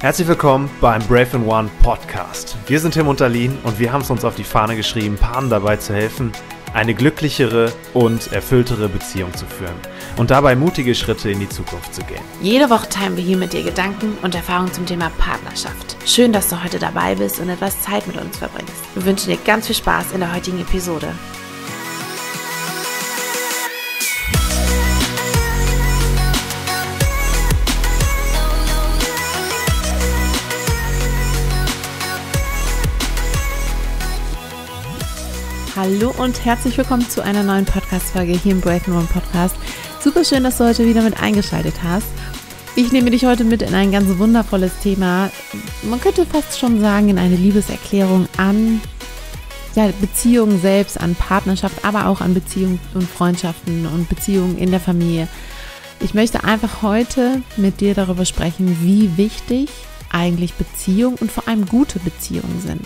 Herzlich willkommen beim Brave in One Podcast. Wir sind Tim Unterlin und wir haben es uns auf die Fahne geschrieben, Paaren dabei zu helfen, eine glücklichere und erfülltere Beziehung zu führen und dabei mutige Schritte in die Zukunft zu gehen. Jede Woche teilen wir hier mit dir Gedanken und Erfahrungen zum Thema Partnerschaft. Schön, dass du heute dabei bist und etwas Zeit mit uns verbringst. Wir wünschen dir ganz viel Spaß in der heutigen Episode. Hallo und herzlich willkommen zu einer neuen Podcast-Folge hier im Breaking Room Podcast. Super schön, dass du heute wieder mit eingeschaltet hast. Ich nehme dich heute mit in ein ganz wundervolles Thema. Man könnte fast schon sagen, in eine Liebeserklärung an ja, Beziehungen selbst, an Partnerschaft, aber auch an Beziehungen und Freundschaften und Beziehungen in der Familie. Ich möchte einfach heute mit dir darüber sprechen, wie wichtig eigentlich Beziehungen und vor allem gute Beziehungen sind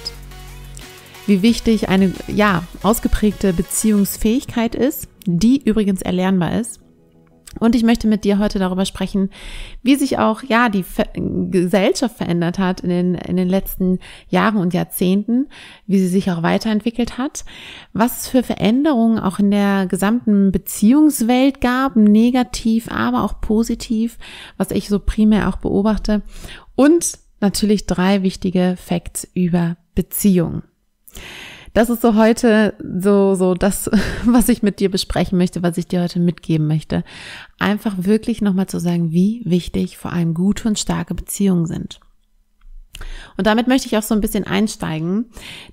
wie wichtig eine ja, ausgeprägte Beziehungsfähigkeit ist, die übrigens erlernbar ist. Und ich möchte mit dir heute darüber sprechen, wie sich auch ja die Ver Gesellschaft verändert hat in den, in den letzten Jahren und Jahrzehnten, wie sie sich auch weiterentwickelt hat, was es für Veränderungen auch in der gesamten Beziehungswelt gab, negativ, aber auch positiv, was ich so primär auch beobachte und natürlich drei wichtige Facts über Beziehungen. Das ist so heute so, so das, was ich mit dir besprechen möchte, was ich dir heute mitgeben möchte. Einfach wirklich nochmal zu sagen, wie wichtig vor allem gute und starke Beziehungen sind. Und damit möchte ich auch so ein bisschen einsteigen,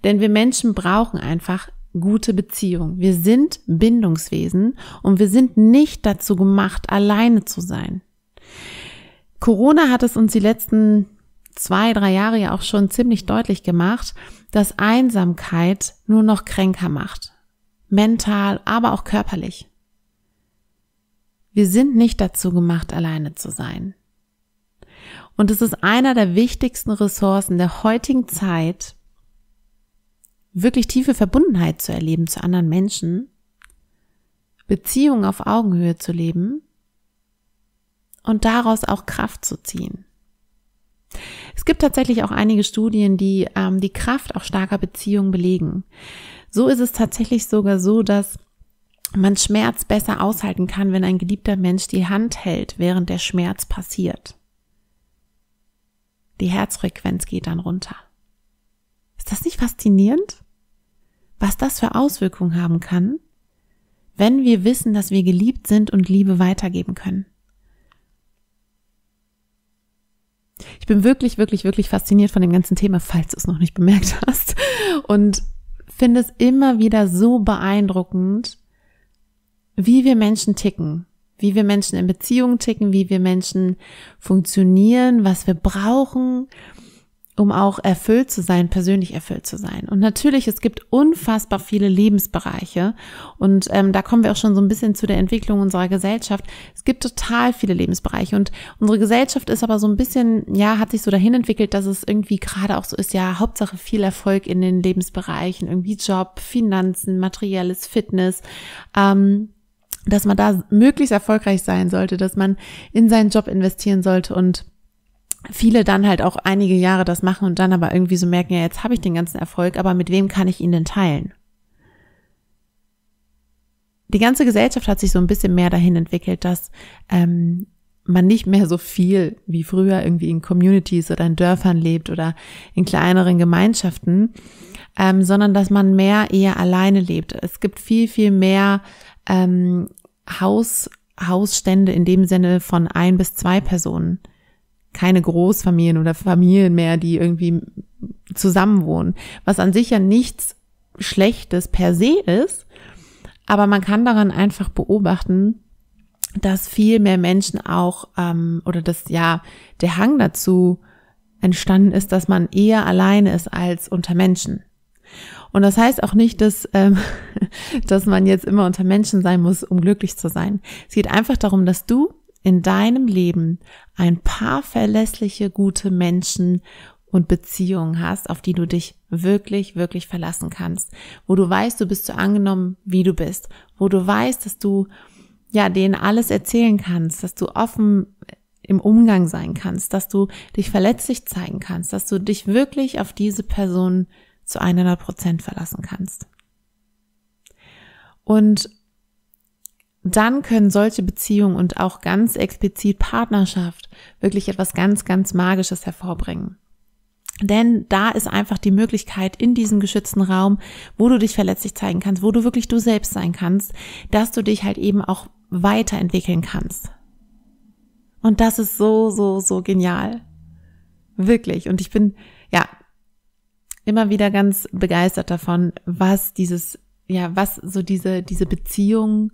denn wir Menschen brauchen einfach gute Beziehungen. Wir sind Bindungswesen und wir sind nicht dazu gemacht, alleine zu sein. Corona hat es uns die letzten zwei, drei Jahre ja auch schon ziemlich deutlich gemacht, dass Einsamkeit nur noch kränker macht. Mental, aber auch körperlich. Wir sind nicht dazu gemacht, alleine zu sein. Und es ist einer der wichtigsten Ressourcen der heutigen Zeit, wirklich tiefe Verbundenheit zu erleben zu anderen Menschen, Beziehungen auf Augenhöhe zu leben und daraus auch Kraft zu ziehen gibt tatsächlich auch einige Studien, die ähm, die Kraft auch starker Beziehungen belegen. So ist es tatsächlich sogar so, dass man Schmerz besser aushalten kann, wenn ein geliebter Mensch die Hand hält, während der Schmerz passiert. Die Herzfrequenz geht dann runter. Ist das nicht faszinierend? Was das für Auswirkungen haben kann, wenn wir wissen, dass wir geliebt sind und Liebe weitergeben können. Ich bin wirklich, wirklich, wirklich fasziniert von dem ganzen Thema, falls du es noch nicht bemerkt hast. Und finde es immer wieder so beeindruckend, wie wir Menschen ticken, wie wir Menschen in Beziehungen ticken, wie wir Menschen funktionieren, was wir brauchen um auch erfüllt zu sein, persönlich erfüllt zu sein. Und natürlich, es gibt unfassbar viele Lebensbereiche und ähm, da kommen wir auch schon so ein bisschen zu der Entwicklung unserer Gesellschaft. Es gibt total viele Lebensbereiche und unsere Gesellschaft ist aber so ein bisschen, ja, hat sich so dahin entwickelt, dass es irgendwie gerade auch so ist, ja, Hauptsache viel Erfolg in den Lebensbereichen, irgendwie Job, Finanzen, materielles Fitness. Ähm, dass man da möglichst erfolgreich sein sollte, dass man in seinen Job investieren sollte und viele dann halt auch einige Jahre das machen und dann aber irgendwie so merken, ja, jetzt habe ich den ganzen Erfolg, aber mit wem kann ich ihn denn teilen? Die ganze Gesellschaft hat sich so ein bisschen mehr dahin entwickelt, dass ähm, man nicht mehr so viel wie früher irgendwie in Communities oder in Dörfern lebt oder in kleineren Gemeinschaften, ähm, sondern dass man mehr eher alleine lebt. Es gibt viel, viel mehr ähm, Haus, Hausstände in dem Sinne von ein bis zwei Personen keine Großfamilien oder Familien mehr, die irgendwie zusammenwohnen, was an sich ja nichts Schlechtes per se ist, aber man kann daran einfach beobachten, dass viel mehr Menschen auch ähm, oder dass ja der Hang dazu entstanden ist, dass man eher alleine ist als unter Menschen. Und das heißt auch nicht, dass, ähm, dass man jetzt immer unter Menschen sein muss, um glücklich zu sein. Es geht einfach darum, dass du in deinem Leben ein paar verlässliche, gute Menschen und Beziehungen hast, auf die du dich wirklich, wirklich verlassen kannst, wo du weißt, du bist so angenommen, wie du bist, wo du weißt, dass du ja denen alles erzählen kannst, dass du offen im Umgang sein kannst, dass du dich verletzlich zeigen kannst, dass du dich wirklich auf diese Person zu 100 Prozent verlassen kannst. Und dann können solche Beziehungen und auch ganz explizit Partnerschaft wirklich etwas ganz, ganz Magisches hervorbringen. Denn da ist einfach die Möglichkeit in diesem geschützten Raum, wo du dich verletzlich zeigen kannst, wo du wirklich du selbst sein kannst, dass du dich halt eben auch weiterentwickeln kannst. Und das ist so, so, so genial. Wirklich. Und ich bin, ja, immer wieder ganz begeistert davon, was dieses, ja, was so diese, diese Beziehung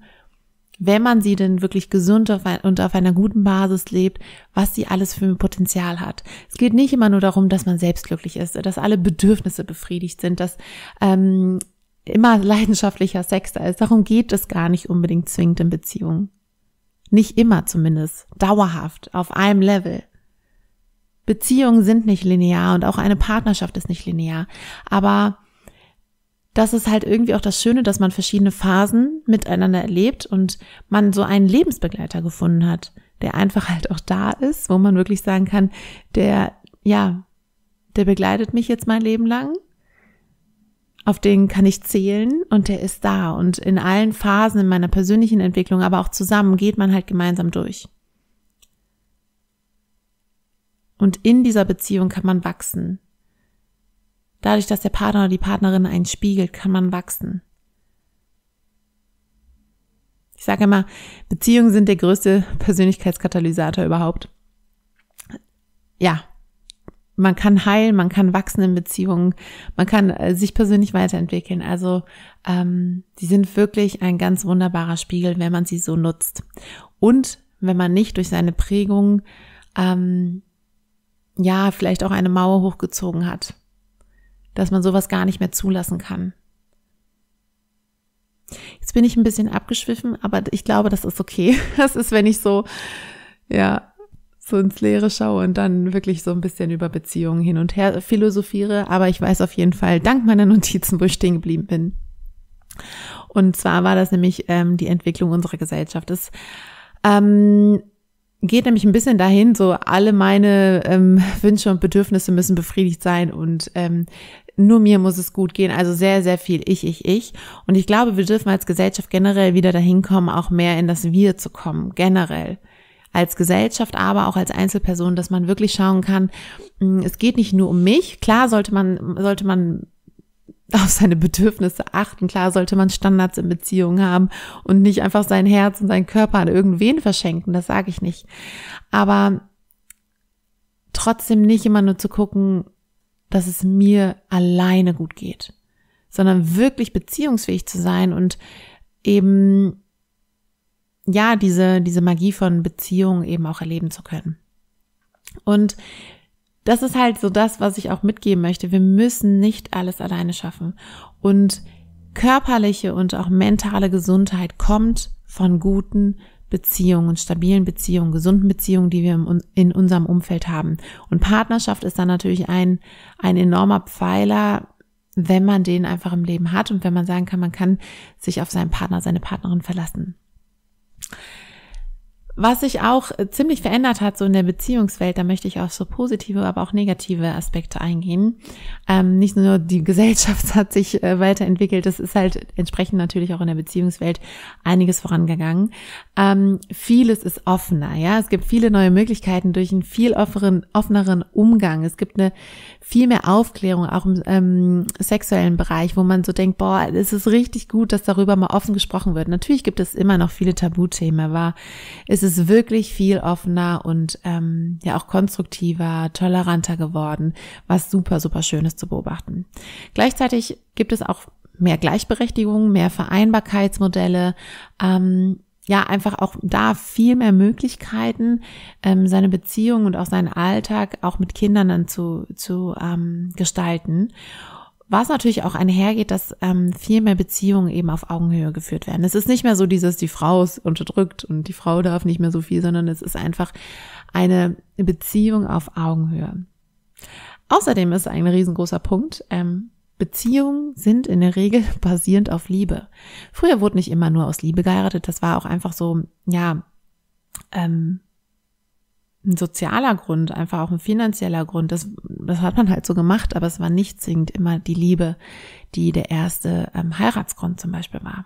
wenn man sie denn wirklich gesund auf ein, und auf einer guten Basis lebt, was sie alles für ein Potenzial hat. Es geht nicht immer nur darum, dass man selbst glücklich ist, dass alle Bedürfnisse befriedigt sind, dass ähm, immer leidenschaftlicher Sex da ist. Darum geht es gar nicht unbedingt zwingend in Beziehungen. Nicht immer zumindest, dauerhaft, auf einem Level. Beziehungen sind nicht linear und auch eine Partnerschaft ist nicht linear. Aber das ist halt irgendwie auch das Schöne, dass man verschiedene Phasen miteinander erlebt und man so einen Lebensbegleiter gefunden hat, der einfach halt auch da ist, wo man wirklich sagen kann, der, ja, der begleitet mich jetzt mein Leben lang. Auf den kann ich zählen und der ist da. Und in allen Phasen in meiner persönlichen Entwicklung, aber auch zusammen geht man halt gemeinsam durch. Und in dieser Beziehung kann man wachsen. Dadurch, dass der Partner oder die Partnerin einen spiegelt, kann man wachsen. Ich sage immer, Beziehungen sind der größte Persönlichkeitskatalysator überhaupt. Ja, man kann heilen, man kann wachsen in Beziehungen, man kann äh, sich persönlich weiterentwickeln. Also ähm, die sind wirklich ein ganz wunderbarer Spiegel, wenn man sie so nutzt. Und wenn man nicht durch seine Prägung ähm, ja vielleicht auch eine Mauer hochgezogen hat dass man sowas gar nicht mehr zulassen kann. Jetzt bin ich ein bisschen abgeschwiffen, aber ich glaube, das ist okay. Das ist, wenn ich so, ja, so ins Leere schaue und dann wirklich so ein bisschen über Beziehungen hin und her philosophiere. Aber ich weiß auf jeden Fall, dank meiner Notizen, wo ich stehen geblieben bin. Und zwar war das nämlich ähm, die Entwicklung unserer Gesellschaft. Es ähm, geht nämlich ein bisschen dahin, so alle meine ähm, Wünsche und Bedürfnisse müssen befriedigt sein und ähm, nur mir muss es gut gehen. Also sehr, sehr viel ich, ich, ich. Und ich glaube, wir dürfen als Gesellschaft generell wieder dahin kommen, auch mehr in das Wir zu kommen, generell. Als Gesellschaft, aber auch als Einzelperson, dass man wirklich schauen kann, hm, es geht nicht nur um mich. Klar sollte man, sollte man auf seine Bedürfnisse achten. Klar sollte man Standards in Beziehungen haben und nicht einfach sein Herz und seinen Körper an irgendwen verschenken. Das sage ich nicht. Aber trotzdem nicht immer nur zu gucken, dass es mir alleine gut geht, sondern wirklich beziehungsfähig zu sein und eben, ja, diese, diese Magie von Beziehung eben auch erleben zu können. Und das ist halt so das, was ich auch mitgeben möchte. Wir müssen nicht alles alleine schaffen. Und körperliche und auch mentale Gesundheit kommt von guten, Beziehungen, stabilen Beziehungen, gesunden Beziehungen, die wir in unserem Umfeld haben. Und Partnerschaft ist dann natürlich ein, ein enormer Pfeiler, wenn man den einfach im Leben hat und wenn man sagen kann, man kann sich auf seinen Partner, seine Partnerin verlassen. Was sich auch äh, ziemlich verändert hat, so in der Beziehungswelt, da möchte ich auf so positive, aber auch negative Aspekte eingehen. Ähm, nicht nur die Gesellschaft hat sich äh, weiterentwickelt, es ist halt entsprechend natürlich auch in der Beziehungswelt einiges vorangegangen. Ähm, vieles ist offener, ja. Es gibt viele neue Möglichkeiten durch einen viel offeren, offeneren Umgang. Es gibt eine viel mehr Aufklärung, auch im ähm, sexuellen Bereich, wo man so denkt, boah, es ist richtig gut, dass darüber mal offen gesprochen wird. Natürlich gibt es immer noch viele Tabuthemen, aber es es ist wirklich viel offener und ähm, ja auch konstruktiver, toleranter geworden, was super, super schön ist zu beobachten. Gleichzeitig gibt es auch mehr Gleichberechtigung, mehr Vereinbarkeitsmodelle, ähm, ja, einfach auch da viel mehr Möglichkeiten, ähm, seine Beziehung und auch seinen Alltag auch mit Kindern dann zu, zu ähm, gestalten was natürlich auch einhergeht, dass ähm, viel mehr Beziehungen eben auf Augenhöhe geführt werden. Es ist nicht mehr so dieses, die Frau ist unterdrückt und die Frau darf nicht mehr so viel, sondern es ist einfach eine Beziehung auf Augenhöhe. Außerdem ist ein riesengroßer Punkt, ähm, Beziehungen sind in der Regel basierend auf Liebe. Früher wurde nicht immer nur aus Liebe geheiratet, das war auch einfach so, ja, ähm, ein sozialer Grund, einfach auch ein finanzieller Grund. Das, das hat man halt so gemacht, aber es war nicht zwingend immer die Liebe, die der erste ähm, Heiratsgrund zum Beispiel war.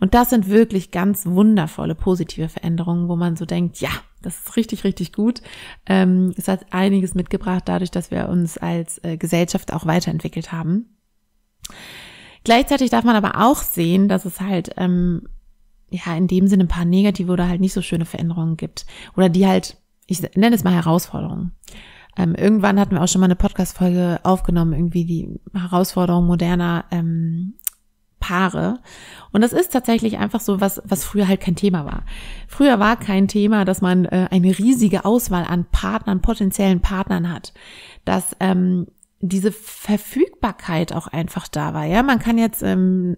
Und das sind wirklich ganz wundervolle, positive Veränderungen, wo man so denkt, ja, das ist richtig, richtig gut. Ähm, es hat einiges mitgebracht, dadurch, dass wir uns als äh, Gesellschaft auch weiterentwickelt haben. Gleichzeitig darf man aber auch sehen, dass es halt ähm, ja in dem Sinne ein paar negative oder halt nicht so schöne Veränderungen gibt oder die halt ich nenne es mal Herausforderung. Ähm, irgendwann hatten wir auch schon mal eine Podcast-Folge aufgenommen, irgendwie die Herausforderung moderner ähm, Paare. Und das ist tatsächlich einfach so was, was früher halt kein Thema war. Früher war kein Thema, dass man äh, eine riesige Auswahl an Partnern, potenziellen Partnern hat. Dass ähm, diese Verfügbarkeit auch einfach da war. Ja, man kann jetzt ähm,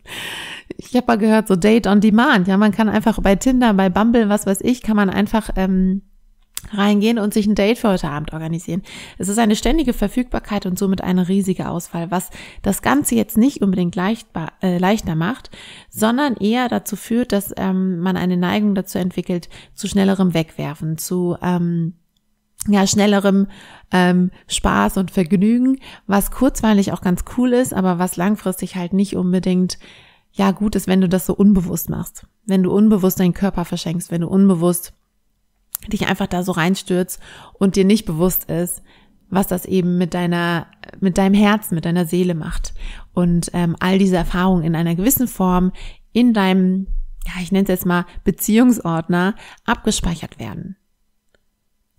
ich habe mal gehört, so Date on Demand. Ja, man kann einfach bei Tinder, bei Bumble, was weiß ich, kann man einfach ähm, reingehen und sich ein Date für heute Abend organisieren. Es ist eine ständige Verfügbarkeit und somit eine riesige Auswahl, was das Ganze jetzt nicht unbedingt leicht, äh, leichter macht, sondern eher dazu führt, dass ähm, man eine Neigung dazu entwickelt, zu schnellerem Wegwerfen, zu ähm, ja, schnellerem ähm, Spaß und Vergnügen, was kurzweilig auch ganz cool ist, aber was langfristig halt nicht unbedingt ja gut ist, wenn du das so unbewusst machst, wenn du unbewusst deinen Körper verschenkst, wenn du unbewusst dich einfach da so reinstürzt und dir nicht bewusst ist, was das eben mit deiner, mit deinem Herzen, mit deiner Seele macht. Und ähm, all diese Erfahrungen in einer gewissen Form in deinem, ja, ich nenne es jetzt mal Beziehungsordner abgespeichert werden.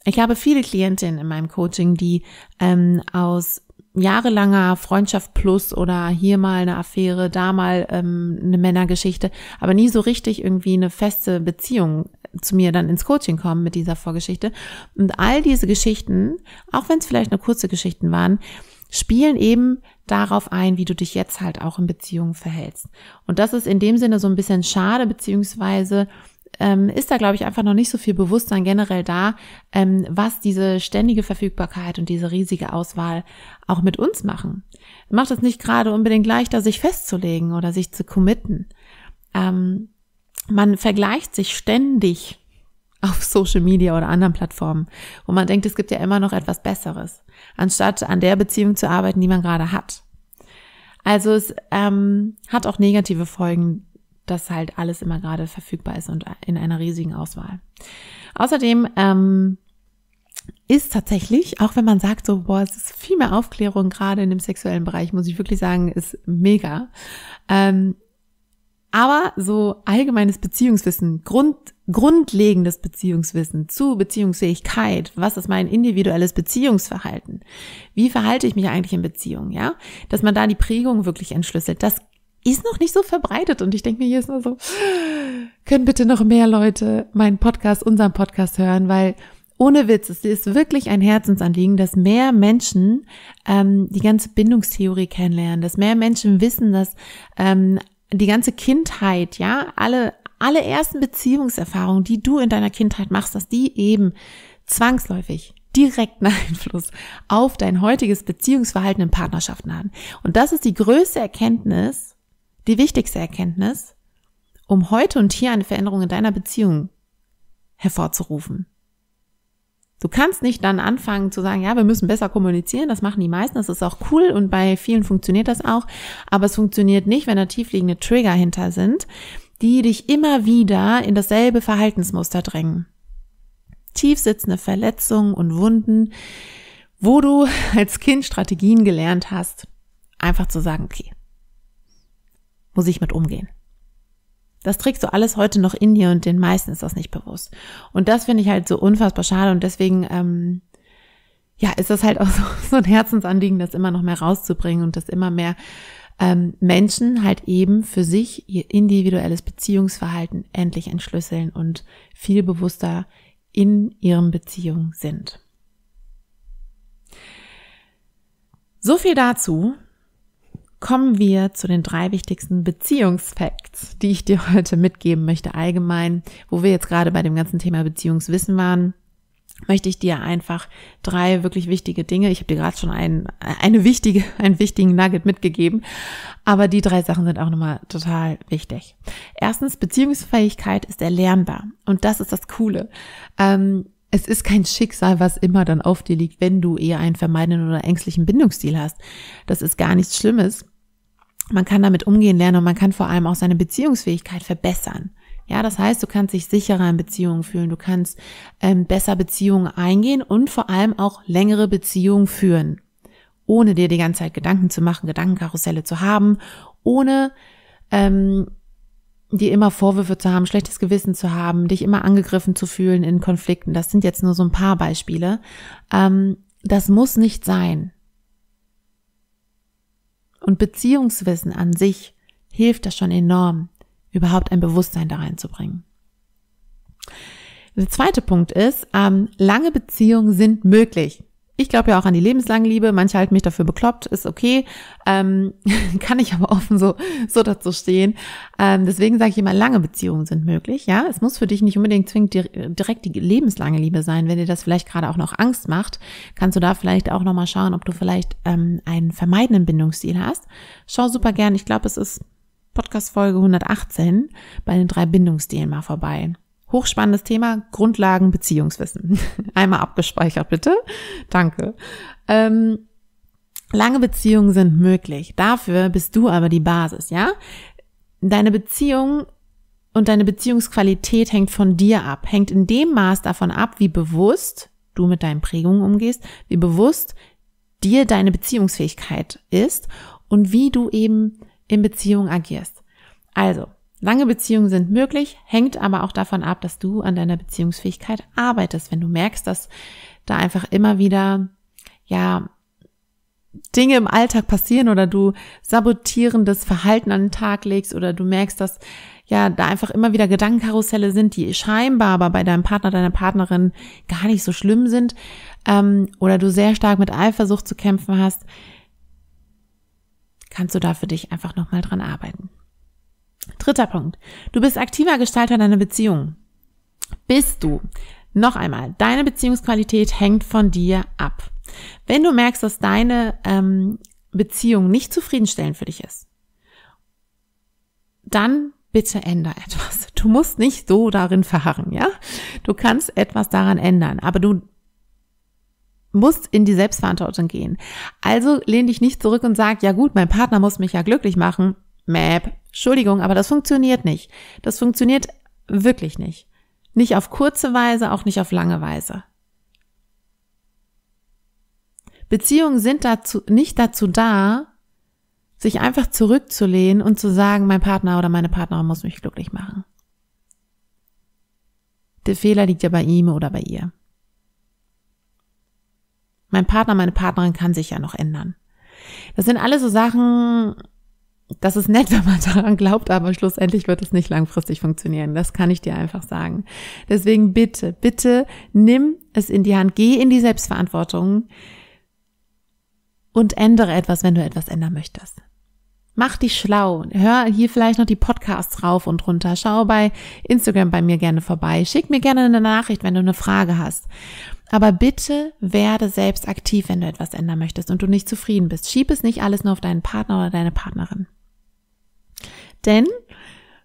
Ich habe viele Klientinnen in meinem Coaching, die ähm, aus jahrelanger Freundschaft plus oder hier mal eine Affäre, da mal ähm, eine Männergeschichte, aber nie so richtig irgendwie eine feste Beziehung zu mir dann ins Coaching kommen mit dieser Vorgeschichte. Und all diese Geschichten, auch wenn es vielleicht nur kurze Geschichten waren, spielen eben darauf ein, wie du dich jetzt halt auch in Beziehungen verhältst. Und das ist in dem Sinne so ein bisschen schade, beziehungsweise ähm, ist da, glaube ich, einfach noch nicht so viel Bewusstsein generell da, ähm, was diese ständige Verfügbarkeit und diese riesige Auswahl auch mit uns machen. Macht es nicht gerade unbedingt leichter, sich festzulegen oder sich zu committen. Ähm, man vergleicht sich ständig auf Social Media oder anderen Plattformen, wo man denkt, es gibt ja immer noch etwas Besseres, anstatt an der Beziehung zu arbeiten, die man gerade hat. Also es ähm, hat auch negative Folgen, dass halt alles immer gerade verfügbar ist und in einer riesigen Auswahl. Außerdem ähm, ist tatsächlich, auch wenn man sagt, so, boah, es ist viel mehr Aufklärung, gerade in dem sexuellen Bereich, muss ich wirklich sagen, ist mega. Ähm, aber so allgemeines Beziehungswissen, Grund, grundlegendes Beziehungswissen zu Beziehungsfähigkeit, was ist mein individuelles Beziehungsverhalten? Wie verhalte ich mich eigentlich in Beziehungen, ja? Dass man da die Prägung wirklich entschlüsselt, das ist noch nicht so verbreitet und ich denke mir hier ist nur so, können bitte noch mehr Leute meinen Podcast, unseren Podcast hören, weil ohne Witz, es ist wirklich ein Herzensanliegen, dass mehr Menschen ähm, die ganze Bindungstheorie kennenlernen, dass mehr Menschen wissen, dass ähm, die ganze Kindheit, ja, alle, alle ersten Beziehungserfahrungen, die du in deiner Kindheit machst, dass die eben zwangsläufig direkten Einfluss auf dein heutiges Beziehungsverhalten in Partnerschaften haben. Und das ist die größte Erkenntnis, die wichtigste Erkenntnis, um heute und hier eine Veränderung in deiner Beziehung hervorzurufen. Du kannst nicht dann anfangen zu sagen, ja, wir müssen besser kommunizieren, das machen die meisten, das ist auch cool und bei vielen funktioniert das auch, aber es funktioniert nicht, wenn da tiefliegende Trigger hinter sind, die dich immer wieder in dasselbe Verhaltensmuster drängen. Tiefsitzende Verletzungen und Wunden, wo du als Kind Strategien gelernt hast, einfach zu sagen, okay, muss ich mit umgehen. Das trägst du alles heute noch in dir und den meisten ist das nicht bewusst. Und das finde ich halt so unfassbar schade und deswegen, ähm, ja, ist das halt auch so, so ein Herzensanliegen, das immer noch mehr rauszubringen und das immer mehr ähm, Menschen halt eben für sich ihr individuelles Beziehungsverhalten endlich entschlüsseln und viel bewusster in ihren Beziehungen sind. So viel dazu kommen wir zu den drei wichtigsten Beziehungsfacts, die ich dir heute mitgeben möchte allgemein, wo wir jetzt gerade bei dem ganzen Thema Beziehungswissen waren möchte ich dir einfach drei wirklich wichtige Dinge. Ich habe dir gerade schon ein, eine wichtige, einen wichtigen Nugget mitgegeben, aber die drei Sachen sind auch nochmal total wichtig. Erstens, Beziehungsfähigkeit ist erlernbar und das ist das Coole. Ähm, es ist kein Schicksal, was immer dann auf dir liegt, wenn du eher einen vermeidenden oder ängstlichen Bindungsstil hast. Das ist gar nichts Schlimmes. Man kann damit umgehen lernen und man kann vor allem auch seine Beziehungsfähigkeit verbessern. Ja, das heißt, du kannst dich sicherer in Beziehungen fühlen, du kannst ähm, besser Beziehungen eingehen und vor allem auch längere Beziehungen führen, ohne dir die ganze Zeit Gedanken zu machen, Gedankenkarusselle zu haben, ohne ähm, dir immer Vorwürfe zu haben, schlechtes Gewissen zu haben, dich immer angegriffen zu fühlen in Konflikten. Das sind jetzt nur so ein paar Beispiele. Ähm, das muss nicht sein und Beziehungswissen an sich hilft das schon enorm, überhaupt ein Bewusstsein da reinzubringen. Der zweite Punkt ist, ähm, lange Beziehungen sind möglich. Ich glaube ja auch an die lebenslange Liebe. Manche halten mich dafür bekloppt, ist okay. Ähm, kann ich aber offen so, so dazu stehen. Ähm, deswegen sage ich immer, lange Beziehungen sind möglich. Ja, es muss für dich nicht unbedingt zwingend direkt die lebenslange Liebe sein. Wenn dir das vielleicht gerade auch noch Angst macht, kannst du da vielleicht auch nochmal schauen, ob du vielleicht ähm, einen vermeidenden Bindungsstil hast. Schau super gern. Ich glaube, es ist Podcast-Folge 118 bei den drei Bindungsstilen mal vorbei. Hochspannendes Thema, Grundlagen Beziehungswissen. Einmal abgespeichert, bitte. Danke. Ähm, lange Beziehungen sind möglich. Dafür bist du aber die Basis, ja? Deine Beziehung und deine Beziehungsqualität hängt von dir ab, hängt in dem Maß davon ab, wie bewusst du mit deinen Prägungen umgehst, wie bewusst dir deine Beziehungsfähigkeit ist und wie du eben in Beziehung agierst. Also, Lange Beziehungen sind möglich, hängt aber auch davon ab, dass du an deiner Beziehungsfähigkeit arbeitest. Wenn du merkst, dass da einfach immer wieder, ja, Dinge im Alltag passieren oder du sabotierendes Verhalten an den Tag legst oder du merkst, dass ja da einfach immer wieder Gedankenkarusselle sind, die scheinbar aber bei deinem Partner, deiner Partnerin gar nicht so schlimm sind ähm, oder du sehr stark mit Eifersucht zu kämpfen hast, kannst du da für dich einfach nochmal dran arbeiten. Dritter Punkt. Du bist aktiver Gestalter deiner Beziehung. Bist du. Noch einmal, deine Beziehungsqualität hängt von dir ab. Wenn du merkst, dass deine ähm, Beziehung nicht zufriedenstellend für dich ist, dann bitte änder etwas. Du musst nicht so darin verharren, ja? Du kannst etwas daran ändern, aber du musst in die Selbstverantwortung gehen. Also lehn dich nicht zurück und sag, ja gut, mein Partner muss mich ja glücklich machen. Map, Entschuldigung, aber das funktioniert nicht. Das funktioniert wirklich nicht. Nicht auf kurze Weise, auch nicht auf lange Weise. Beziehungen sind dazu, nicht dazu da, sich einfach zurückzulehnen und zu sagen, mein Partner oder meine Partnerin muss mich glücklich machen. Der Fehler liegt ja bei ihm oder bei ihr. Mein Partner, meine Partnerin kann sich ja noch ändern. Das sind alles so Sachen, das ist nett, wenn man daran glaubt, aber schlussendlich wird es nicht langfristig funktionieren. Das kann ich dir einfach sagen. Deswegen bitte, bitte nimm es in die Hand, geh in die Selbstverantwortung und ändere etwas, wenn du etwas ändern möchtest. Mach dich schlau. Hör hier vielleicht noch die Podcasts rauf und runter. Schau bei Instagram bei mir gerne vorbei. Schick mir gerne eine Nachricht, wenn du eine Frage hast. Aber bitte werde selbst aktiv, wenn du etwas ändern möchtest und du nicht zufrieden bist. Schieb es nicht alles nur auf deinen Partner oder deine Partnerin. Denn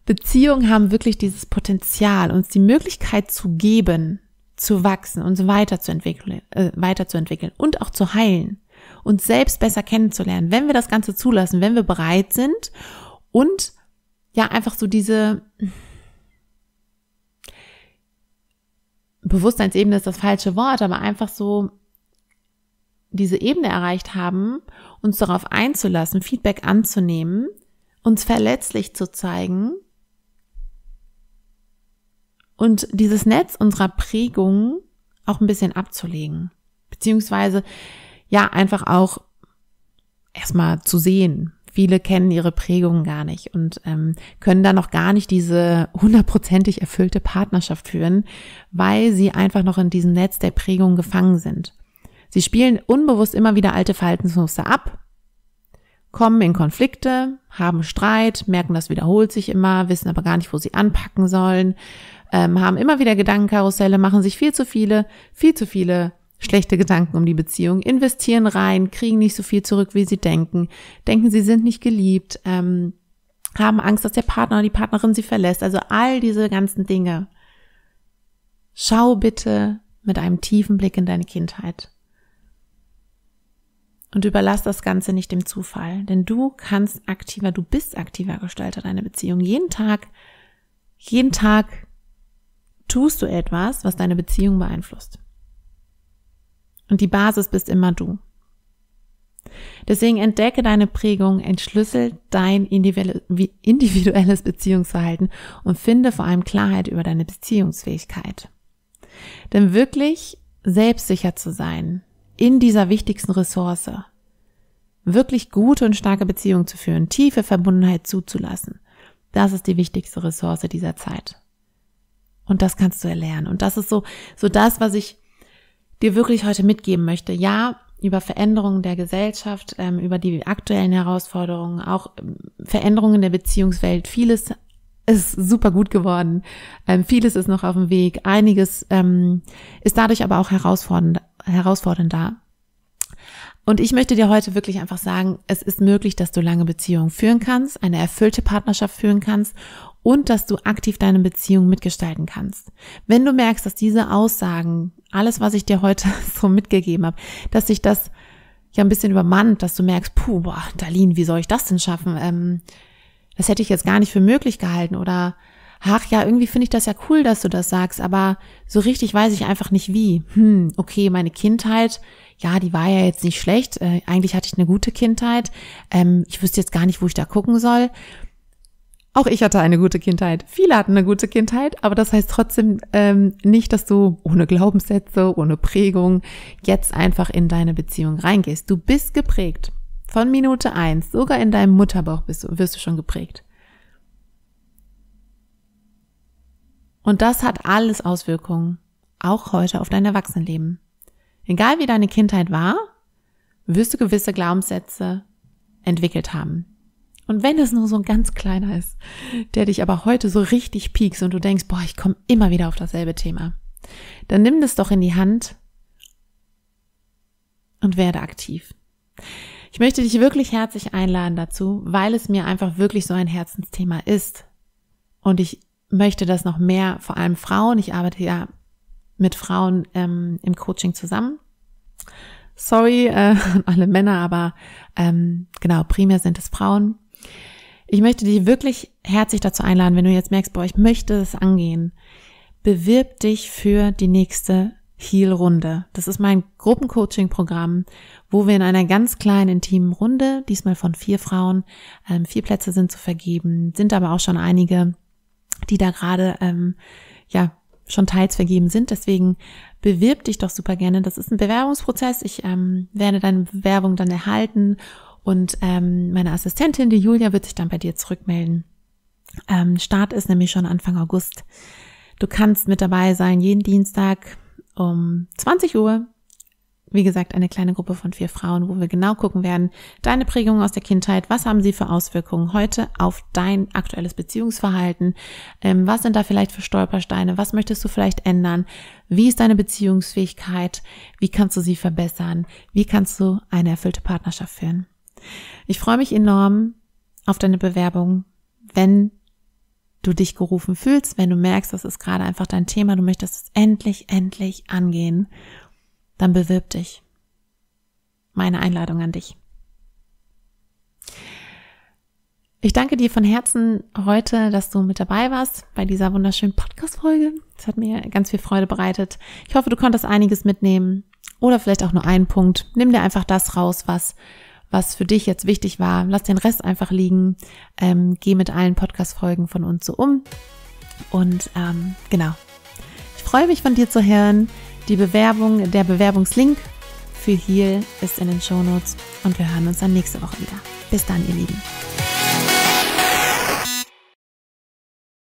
Beziehungen haben wirklich dieses Potenzial, uns die Möglichkeit zu geben, zu wachsen, uns weiterzuentwickeln, äh, weiterzuentwickeln und auch zu heilen, uns selbst besser kennenzulernen, wenn wir das Ganze zulassen, wenn wir bereit sind und ja einfach so diese Bewusstseinsebene ist das falsche Wort, aber einfach so diese Ebene erreicht haben, uns darauf einzulassen, Feedback anzunehmen uns verletzlich zu zeigen und dieses Netz unserer Prägung auch ein bisschen abzulegen. Beziehungsweise, ja, einfach auch erstmal zu sehen. Viele kennen ihre Prägungen gar nicht und ähm, können da noch gar nicht diese hundertprozentig erfüllte Partnerschaft führen, weil sie einfach noch in diesem Netz der Prägung gefangen sind. Sie spielen unbewusst immer wieder alte Verhaltensmuster ab, kommen in Konflikte, haben Streit, merken, das wiederholt sich immer, wissen aber gar nicht, wo sie anpacken sollen, ähm, haben immer wieder Gedankenkarusselle, machen sich viel zu viele, viel zu viele schlechte Gedanken um die Beziehung, investieren rein, kriegen nicht so viel zurück, wie sie denken, denken, sie sind nicht geliebt, ähm, haben Angst, dass der Partner oder die Partnerin sie verlässt. Also all diese ganzen Dinge. Schau bitte mit einem tiefen Blick in deine Kindheit. Und überlass das Ganze nicht dem Zufall, denn du kannst aktiver, du bist aktiver Gestalter deiner Beziehung. Jeden Tag, jeden Tag tust du etwas, was deine Beziehung beeinflusst. Und die Basis bist immer du. Deswegen entdecke deine Prägung, entschlüssel dein individuelles Beziehungsverhalten und finde vor allem Klarheit über deine Beziehungsfähigkeit. Denn wirklich selbstsicher zu sein, in dieser wichtigsten Ressource wirklich gute und starke Beziehungen zu führen, tiefe Verbundenheit zuzulassen. Das ist die wichtigste Ressource dieser Zeit. Und das kannst du erlernen. Und das ist so, so das, was ich dir wirklich heute mitgeben möchte. Ja, über Veränderungen der Gesellschaft, ähm, über die aktuellen Herausforderungen, auch ähm, Veränderungen der Beziehungswelt. Vieles ist super gut geworden. Ähm, vieles ist noch auf dem Weg. Einiges ist dadurch aber auch herausfordernd, herausfordernder. Und ich möchte dir heute wirklich einfach sagen, es ist möglich, dass du lange Beziehungen führen kannst, eine erfüllte Partnerschaft führen kannst und dass du aktiv deine Beziehung mitgestalten kannst. Wenn du merkst, dass diese Aussagen, alles, was ich dir heute so mitgegeben habe, dass sich das ja ein bisschen übermannt, dass du merkst, puh, boah, Darlene, wie soll ich das denn schaffen? Ähm, das hätte ich jetzt gar nicht für möglich gehalten oder ach ja, irgendwie finde ich das ja cool, dass du das sagst, aber so richtig weiß ich einfach nicht wie. Hm, okay, meine Kindheit, ja, die war ja jetzt nicht schlecht. Äh, eigentlich hatte ich eine gute Kindheit. Ähm, ich wüsste jetzt gar nicht, wo ich da gucken soll. Auch ich hatte eine gute Kindheit. Viele hatten eine gute Kindheit, aber das heißt trotzdem ähm, nicht, dass du ohne Glaubenssätze, ohne Prägung jetzt einfach in deine Beziehung reingehst. Du bist geprägt. Von Minute eins, sogar in deinem Mutterbauch bist du, wirst du schon geprägt. Und das hat alles Auswirkungen, auch heute auf dein Erwachsenenleben. Egal wie deine Kindheit war, wirst du gewisse Glaubenssätze entwickelt haben. Und wenn es nur so ein ganz kleiner ist, der dich aber heute so richtig piekst und du denkst, boah, ich komme immer wieder auf dasselbe Thema, dann nimm das doch in die Hand und werde aktiv. Ich möchte dich wirklich herzlich einladen dazu, weil es mir einfach wirklich so ein Herzensthema ist und ich möchte das noch mehr, vor allem Frauen. Ich arbeite ja mit Frauen ähm, im Coaching zusammen. Sorry äh, alle Männer, aber ähm, genau, primär sind es Frauen. Ich möchte dich wirklich herzlich dazu einladen, wenn du jetzt merkst, boah, ich möchte es angehen. Bewirb dich für die nächste Heal-Runde. Das ist mein Gruppencoaching-Programm, wo wir in einer ganz kleinen, intimen Runde, diesmal von vier Frauen, ähm, vier Plätze sind zu vergeben, sind aber auch schon einige die da gerade ähm, ja schon teils vergeben sind. Deswegen bewirb dich doch super gerne. Das ist ein Bewerbungsprozess. Ich ähm, werde deine Bewerbung dann erhalten und ähm, meine Assistentin, die Julia, wird sich dann bei dir zurückmelden. Ähm, Start ist nämlich schon Anfang August. Du kannst mit dabei sein jeden Dienstag um 20 Uhr wie gesagt, eine kleine Gruppe von vier Frauen, wo wir genau gucken werden, deine Prägungen aus der Kindheit, was haben sie für Auswirkungen heute auf dein aktuelles Beziehungsverhalten, ähm, was sind da vielleicht für Stolpersteine, was möchtest du vielleicht ändern, wie ist deine Beziehungsfähigkeit, wie kannst du sie verbessern, wie kannst du eine erfüllte Partnerschaft führen. Ich freue mich enorm auf deine Bewerbung, wenn du dich gerufen fühlst, wenn du merkst, das ist gerade einfach dein Thema, du möchtest es endlich, endlich angehen dann bewirb dich. Meine Einladung an dich. Ich danke dir von Herzen heute, dass du mit dabei warst bei dieser wunderschönen Podcast-Folge. Es hat mir ganz viel Freude bereitet. Ich hoffe, du konntest einiges mitnehmen oder vielleicht auch nur einen Punkt. Nimm dir einfach das raus, was, was für dich jetzt wichtig war. Lass den Rest einfach liegen. Ähm, geh mit allen Podcast-Folgen von uns so um. Und ähm, genau. Ich freue mich von dir zu hören. Die Bewerbung, der Bewerbungslink für Heal ist in den Shownotes und wir hören uns dann nächste Woche wieder. Bis dann, ihr Lieben.